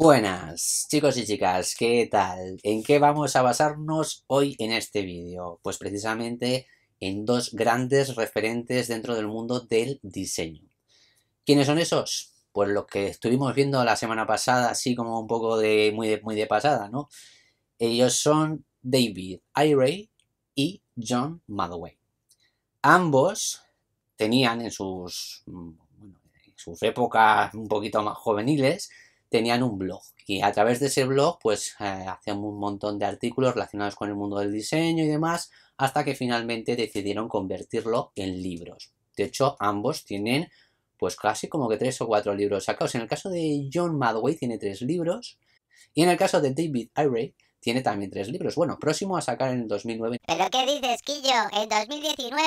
Buenas, chicos y chicas, ¿qué tal? ¿En qué vamos a basarnos hoy en este vídeo? Pues precisamente en dos grandes referentes dentro del mundo del diseño. ¿Quiénes son esos? Pues los que estuvimos viendo la semana pasada, así como un poco de muy de, muy de pasada, ¿no? Ellos son David Iray y John Madway. Ambos tenían en sus, mm, en sus épocas un poquito más juveniles, tenían un blog y a través de ese blog pues eh, hacían un montón de artículos relacionados con el mundo del diseño y demás hasta que finalmente decidieron convertirlo en libros. De hecho, ambos tienen pues casi como que tres o cuatro libros sacados. En el caso de John Madway tiene tres libros y en el caso de David Irey tiene también tres libros. Bueno, próximo a sacar en el 2009. ¿Pero qué dices, Quillo? En 2019.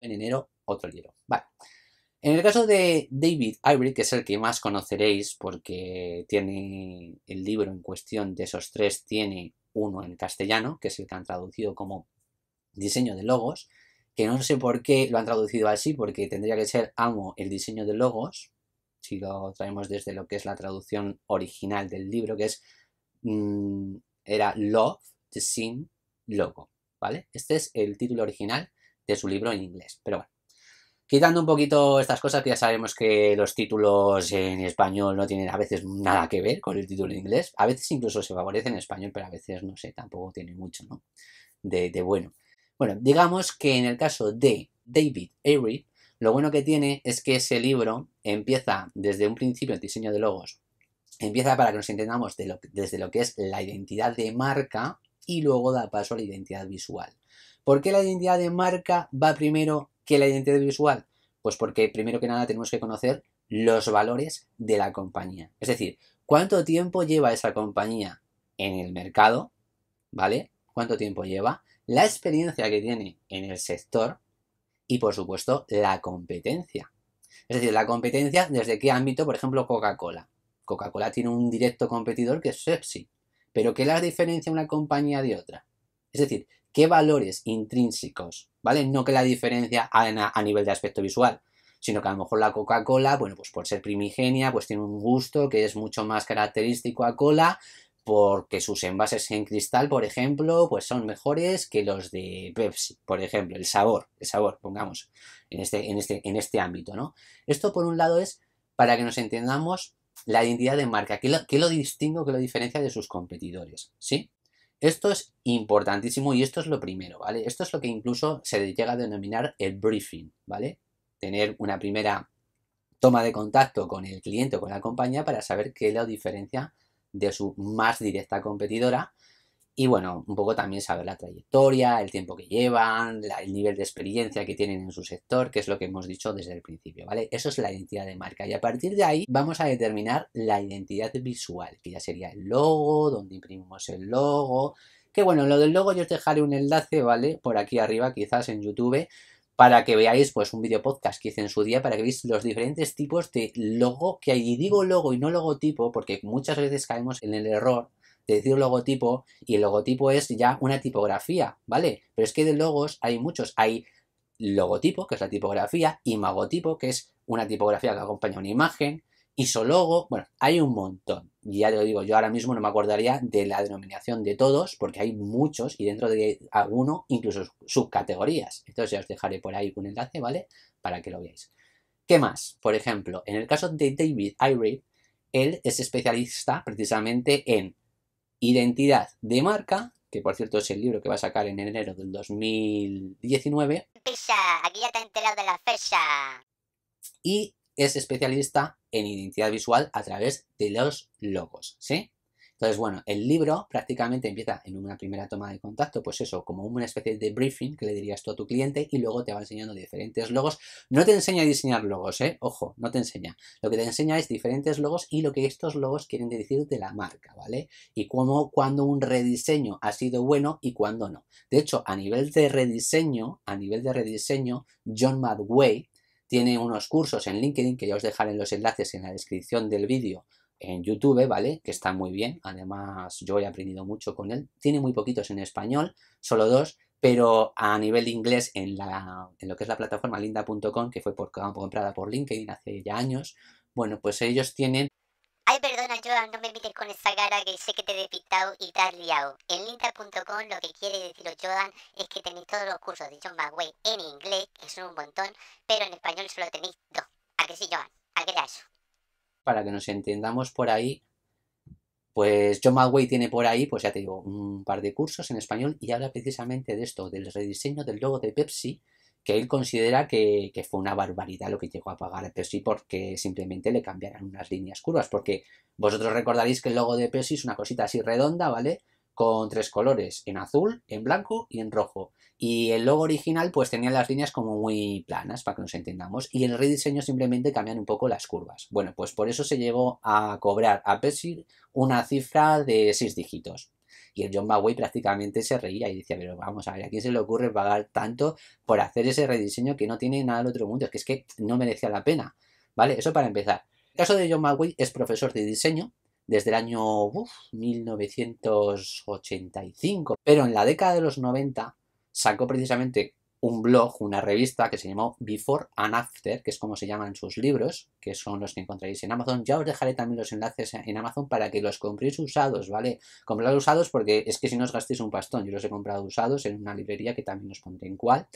En enero, otro libro. Vale. En el caso de David Ivory, que es el que más conoceréis porque tiene el libro en cuestión de esos tres, tiene uno en castellano, que es el que han traducido como diseño de logos, que no sé por qué lo han traducido así, porque tendría que ser amo el diseño de logos, si lo traemos desde lo que es la traducción original del libro, que es mm, era Love, the Sin Logo, ¿vale? Este es el título original de su libro en inglés, pero bueno. Quitando un poquito estas cosas, que ya sabemos que los títulos en español no tienen a veces nada que ver con el título en inglés. A veces incluso se favorece en español, pero a veces no sé, tampoco tiene mucho, ¿no? De, bueno. Bueno, digamos que en el caso de David Avery, lo bueno que tiene es que ese libro empieza desde un principio, el diseño de logos, empieza para que nos entendamos desde lo que es la identidad de marca y luego da paso a la identidad visual. ¿Por qué la identidad de marca va primero que la identidad visual? Pues porque primero que nada tenemos que conocer los valores de la compañía. Es decir, cuánto tiempo lleva esa compañía en el mercado, ¿vale? ¿Cuánto tiempo lleva? La experiencia que tiene en el sector y, por supuesto, la competencia. Es decir, la competencia desde qué ámbito, por ejemplo, Coca-Cola. Coca-Cola tiene un directo competidor que es Pepsi. Pero ¿qué la diferencia una compañía de otra? Es decir, qué valores intrínsecos, ¿vale? No que la diferencia a, nivel de aspecto visual, sino que a lo mejor la Coca-Cola, bueno, pues por ser primigenia, pues tiene un gusto que es mucho más característico a cola, porque sus envases en cristal, por ejemplo, pues son mejores que los de Pepsi, por ejemplo, el sabor, el sabor, pongamos, en este, en este, en este ámbito, ¿no? Esto por un lado es para que nos entendamos la identidad de marca, qué lo, lo distingo, qué lo diferencia de sus competidores, ¿sí? Esto es importantísimo y esto es lo primero, ¿vale? Esto es lo que incluso se llega a denominar el briefing, ¿vale? Tener una primera toma de contacto con el cliente o con la compañía para saber qué es la diferencia de su más directa competidora y bueno, un poco también saber la trayectoria, el tiempo que llevan, el nivel de experiencia que tienen en su sector, que es lo que hemos dicho desde el principio, ¿vale? Eso es la identidad de marca. Y a partir de ahí vamos a determinar la identidad visual, que ya sería el logo, donde imprimimos el logo. Que bueno, lo del logo yo os dejaré un enlace, ¿vale? Por aquí arriba, quizás en YouTube, para que veáis pues un vídeo podcast que hice en su día para que veáis los diferentes tipos de logo que hay. Y digo logo y no logotipo porque muchas veces caemos en el error decir logotipo y el logotipo es ya una tipografía, ¿vale? Pero es que de logos hay muchos. Hay logotipo, que es la tipografía, y magotipo, que es una tipografía que acompaña una imagen, isologo, bueno, hay un montón. Y ya te lo digo, yo ahora mismo no me acordaría de la denominación de todos, porque hay muchos y dentro de alguno incluso subcategorías. Entonces ya os dejaré por ahí un enlace, ¿vale? Para que lo veáis. ¿Qué más? Por ejemplo, en el caso de David Irie, él es especialista precisamente en Identidad de marca, que por cierto es el libro que va a sacar en enero del 2019. Pisa, aquí ya te enterado de la fecha. Y es especialista en identidad visual a través de los logos, ¿sí? Entonces, bueno, el libro prácticamente empieza en una primera toma de contacto, pues eso, como una especie de briefing que le dirías tú a tu cliente y luego te va enseñando diferentes logos. No te enseña a diseñar logos, ¿eh? Ojo, no te enseña. Lo que te enseña es diferentes logos y lo que estos logos quieren decir de la marca, ¿vale? Y cómo, cuando un rediseño ha sido bueno y cuándo no. De hecho, a nivel de rediseño, a nivel de rediseño, John Madway tiene unos cursos en LinkedIn que ya os dejaré en los enlaces en la descripción del vídeo en YouTube, ¿vale? Que está muy bien. Además, yo he aprendido mucho con él. Tiene muy poquitos en español, solo dos, pero a nivel de inglés en, la, en lo que es la plataforma linda.com, que fue por, comprada por LinkedIn hace ya años, bueno, pues ellos tienen... Ay, perdona, Joan, no me mires con esa cara que sé que te he pitado y te liado. En linda.com lo que quiere deciros, Joan, es que tenéis todos los cursos de John McWay en inglés, que son un montón, pero en español solo tenéis dos. ¿A que sí, Joan? ¿A qué da eso? para que nos entendamos por ahí, pues John Malway tiene por ahí, pues ya te digo, un par de cursos en español y habla precisamente de esto, del rediseño del logo de Pepsi, que él considera que, fue una barbaridad lo que llegó a pagar Pepsi porque simplemente le cambiaran unas líneas curvas, porque vosotros recordaréis que el logo de Pepsi es una cosita así redonda, ¿vale? con tres colores, en azul, en blanco y en rojo. Y el logo original pues tenía las líneas como muy planas, para que nos entendamos, y el rediseño simplemente cambian un poco las curvas. Bueno, pues por eso se llegó a cobrar a Pepsi una cifra de seis dígitos. Y el John Bowey prácticamente se reía y decía, pero vamos a ver, ¿a quién se le ocurre pagar tanto por hacer ese rediseño que no tiene nada del otro mundo? Es que es que no merecía la pena. ¿Vale? Eso para empezar. El caso de John Malway es profesor de diseño desde el año 1985. Pero en la década de los 90 sacó precisamente un blog, una revista que se llamó Before and After, que es como se llaman sus libros, que son los que encontráis en Amazon. Ya os dejaré también los enlaces en Amazon para que los compréis usados, ¿vale? Comprad usados porque es que si no os gastéis un pastón. Yo los he comprado usados en una librería que también os pondré en cuál.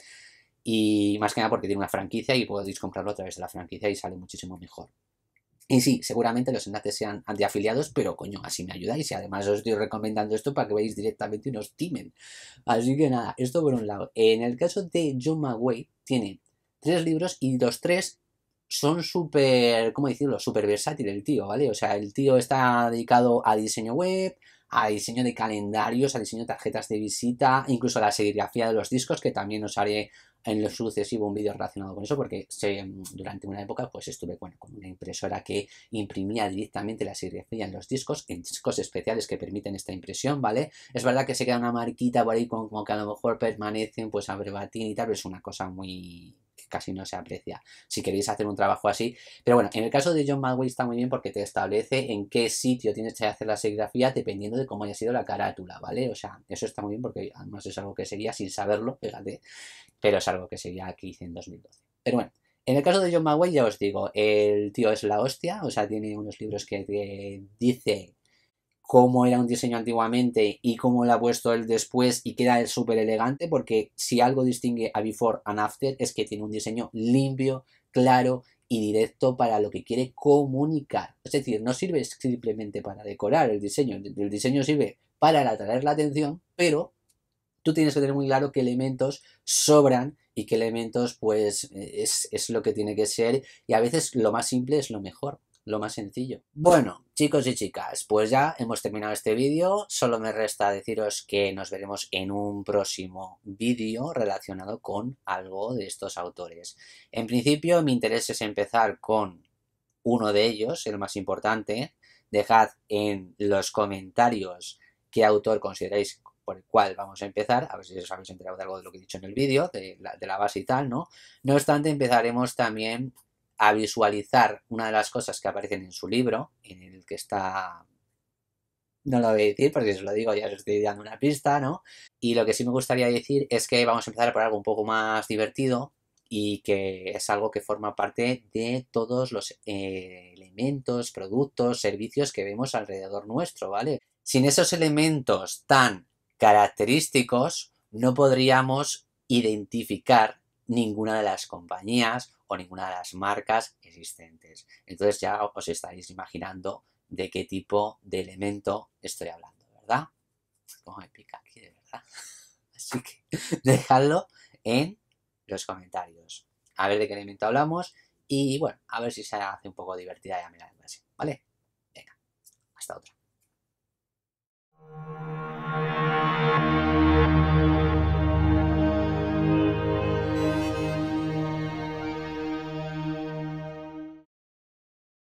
Y más que nada porque tiene una franquicia y podéis comprarlo a través de la franquicia y sale muchísimo mejor. Y sí, seguramente los enlaces sean antiafiliados, pero coño, así me ayudáis. Y además os estoy recomendando esto para que veáis directamente y nos timen. Así que nada, esto por un lado. En el caso de John McWay, tiene tres libros y los tres son súper, ¿cómo decirlo? Súper versátil el tío, ¿vale? O sea, el tío está dedicado a diseño web, a diseño de calendarios, a diseño de tarjetas de visita, incluso a la serigrafía de los discos, que también os haré en lo sucesivo un vídeo relacionado con eso, porque mm, durante una época pues estuve con una impresora que imprimía directamente la serigrafía en los discos, en discos especiales que permiten esta impresión, ¿vale? Es verdad que se queda una marquita por ahí como, como que a lo mejor permanecen pues a brevatín y tal, pero es una cosa muy que casi no se aprecia si queréis hacer un trabajo así. Pero bueno, en el caso de John Madway está muy bien porque te establece en qué sitio tienes que hacer la serigrafía dependiendo de cómo haya sido la carátula, ¿vale? O sea, eso está muy bien porque además es algo que sería sin saberlo, fíjate, pero es algo que sería aquí en 2012. Pero bueno. En el caso de John Magway, ya os digo, el tío es la hostia, o sea, tiene unos libros que dice cómo era un diseño antiguamente y cómo lo ha puesto él después y queda súper elegante porque si algo distingue a Before and After es que tiene un diseño limpio, claro y directo para lo que quiere comunicar. Es decir, no sirve simplemente para decorar el diseño, el diseño sirve para atraer la atención, pero tú tienes que tener muy claro qué elementos sobran y qué elementos pues es, es lo que tiene que ser y a veces lo más simple es lo mejor lo más sencillo. Bueno, chicos y chicas, pues ya hemos terminado este vídeo. Solo me resta deciros que nos veremos en un próximo vídeo relacionado con algo de estos autores. En principio, mi interés es empezar con uno de ellos, el más importante. Dejad en los comentarios qué autor consideráis por el cual vamos a empezar, a ver si os habéis enterado de algo de lo que he dicho en el vídeo, de la, base y tal, ¿no? No obstante, empezaremos también a visualizar una de las cosas que aparecen en su libro, en el que está... No lo voy a decir porque si os lo digo ya os estoy dando una pista, ¿no? Y lo que sí me gustaría decir es que vamos a empezar por algo un poco más divertido y que es algo que forma parte de todos los eh, elementos, productos, servicios que vemos alrededor nuestro, ¿vale? Sin esos elementos tan característicos no podríamos identificar ninguna de las compañías o ninguna de las marcas existentes. Entonces ya os estaréis imaginando de qué tipo de elemento estoy hablando, ¿verdad? Como me pica aquí, de verdad. Así que dejadlo en los comentarios. A ver de qué elemento hablamos y bueno, a ver si se hace un poco divertida ya la clase, ¿vale? Venga, hasta otra.